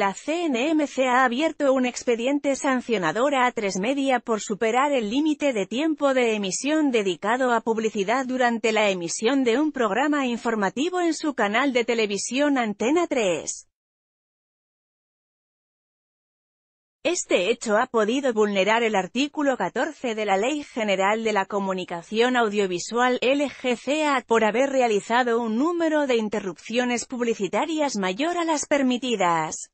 La CNMC ha abierto un expediente sancionador a tres Media por superar el límite de tiempo de emisión dedicado a publicidad durante la emisión de un programa informativo en su canal de televisión Antena 3. Este hecho ha podido vulnerar el artículo 14 de la Ley General de la Comunicación Audiovisual LGCA por haber realizado un número de interrupciones publicitarias mayor a las permitidas.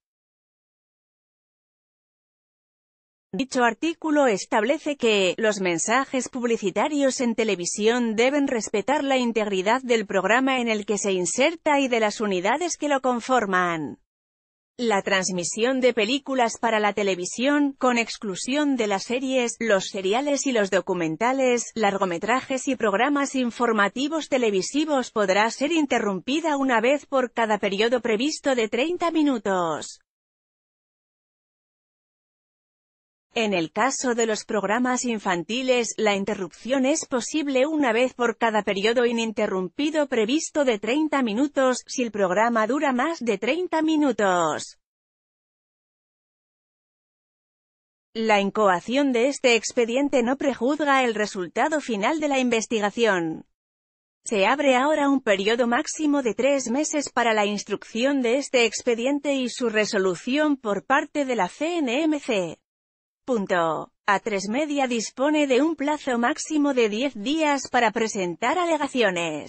Dicho artículo establece que, los mensajes publicitarios en televisión deben respetar la integridad del programa en el que se inserta y de las unidades que lo conforman. La transmisión de películas para la televisión, con exclusión de las series, los seriales y los documentales, largometrajes y programas informativos televisivos podrá ser interrumpida una vez por cada periodo previsto de 30 minutos. En el caso de los programas infantiles, la interrupción es posible una vez por cada periodo ininterrumpido previsto de 30 minutos, si el programa dura más de 30 minutos. La incoación de este expediente no prejuzga el resultado final de la investigación. Se abre ahora un periodo máximo de tres meses para la instrucción de este expediente y su resolución por parte de la CNMC. Punto. a tres Media dispone de un plazo máximo de 10 días para presentar alegaciones.